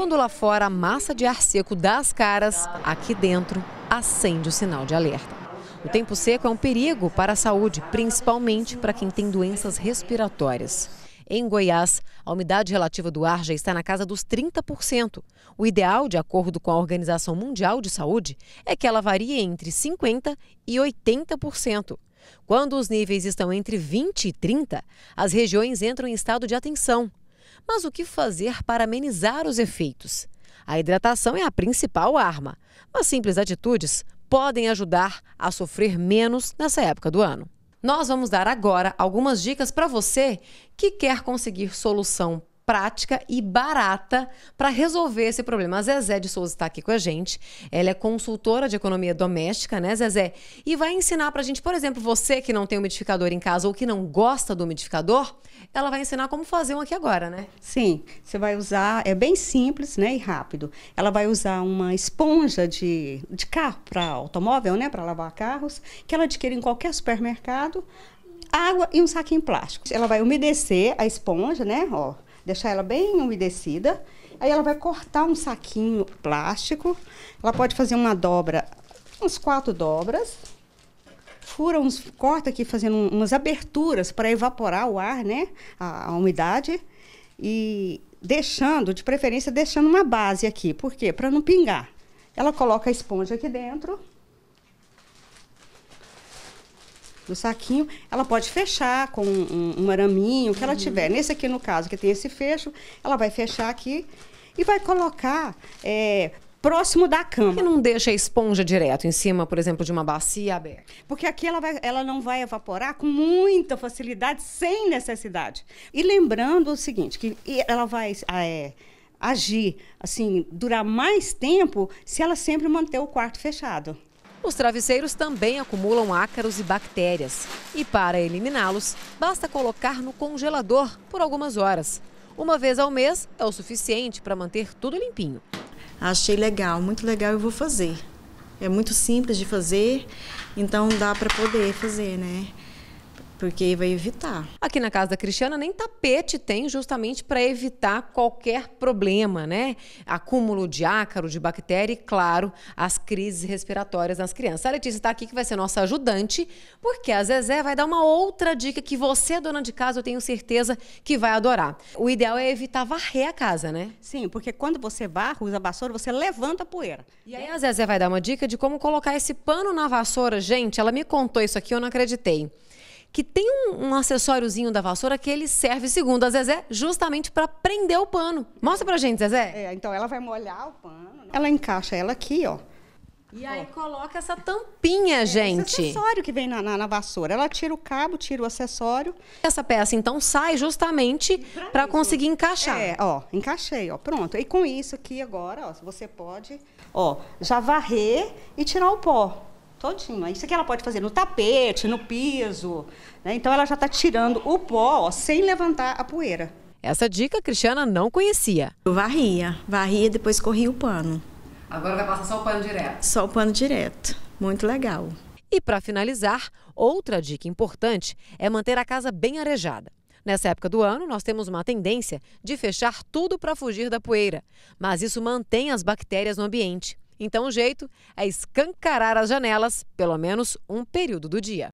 Quando lá fora a massa de ar seco dá as caras, aqui dentro acende o sinal de alerta. O tempo seco é um perigo para a saúde, principalmente para quem tem doenças respiratórias. Em Goiás, a umidade relativa do ar já está na casa dos 30%. O ideal, de acordo com a Organização Mundial de Saúde, é que ela varie entre 50% e 80%. Quando os níveis estão entre 20 e 30, as regiões entram em estado de atenção. Mas o que fazer para amenizar os efeitos? A hidratação é a principal arma, mas simples atitudes podem ajudar a sofrer menos nessa época do ano. Nós vamos dar agora algumas dicas para você que quer conseguir solução prática e barata para resolver esse problema. A Zezé de Souza está aqui com a gente. Ela é consultora de economia doméstica, né, Zezé? E vai ensinar para a gente, por exemplo, você que não tem umidificador em casa ou que não gosta do umidificador, ela vai ensinar como fazer um aqui agora, né? Sim, você vai usar, é bem simples, né, e rápido. Ela vai usar uma esponja de, de carro para automóvel, né, para lavar carros, que ela adquire em qualquer supermercado. Água e um saquinho plástico. Ela vai umedecer a esponja, né? Ó, deixar ela bem umedecida. Aí ela vai cortar um saquinho plástico. Ela pode fazer uma dobra, uns quatro dobras. Fura uns, corta aqui fazendo umas aberturas para evaporar o ar, né? A, a, umidade. E deixando, de preferência, deixando uma base aqui. Por quê? Para não pingar. Ela coloca a esponja aqui dentro do saquinho, ela pode fechar com um, um araminho que ela uhum. tiver. Nesse aqui, no caso, que tem esse fecho, ela vai fechar aqui e vai colocar é, próximo da cama. Por que não deixa a esponja direto em cima, por exemplo, de uma bacia aberta? Porque aqui ela, vai, ela não vai evaporar com muita facilidade, sem necessidade. E lembrando o seguinte, que ela vai... Ah, é, agir, assim, durar mais tempo se ela sempre manter o quarto fechado. Os travesseiros também acumulam ácaros e bactérias. E para eliminá-los, basta colocar no congelador por algumas horas. Uma vez ao mês é o suficiente para manter tudo limpinho. Achei legal, muito legal, eu vou fazer. É muito simples de fazer, então dá para poder fazer, né? porque vai evitar. Aqui na casa da Cristiana nem tapete tem justamente para evitar qualquer problema, né? Acúmulo de ácaro, de bactéria e, claro, as crises respiratórias nas crianças. A Letícia está aqui que vai ser nossa ajudante, porque a Zezé vai dar uma outra dica que você, dona de casa, eu tenho certeza que vai adorar. O ideal é evitar varrer a casa, né? Sim, porque quando você varre, usa a vassoura, você levanta a poeira. E aí a Zezé vai dar uma dica de como colocar esse pano na vassoura. Gente, ela me contou isso aqui, eu não acreditei que tem um, um acessóriozinho da vassoura que ele serve, segundo a Zezé, justamente para prender o pano. Mostra pra gente, Zezé. É, então ela vai molhar o pano. Né? Ela encaixa ela aqui, ó. E aí coloca essa tampinha, é, gente. Esse acessório que vem na, na, na, vassoura. Ela tira o cabo, tira o acessório. Essa peça, então, sai justamente para conseguir encaixar. É, ó, encaixei, ó, pronto. E com isso aqui agora, ó, você pode, ó, já varrer e tirar o pó. Todinho. Isso aqui ela pode fazer no tapete, no piso. Né? Então ela já está tirando o pó ó, sem levantar a poeira. Essa dica a Cristiana não conhecia. Eu varria, varria e depois corria o pano. Agora vai passar só o pano direto? Só o pano direto. Muito legal. E para finalizar, outra dica importante é manter a casa bem arejada. Nessa época do ano, nós temos uma tendência de fechar tudo para fugir da poeira, mas isso mantém as bactérias no ambiente. Então, o jeito é escancarar as janelas, pelo menos um período do dia.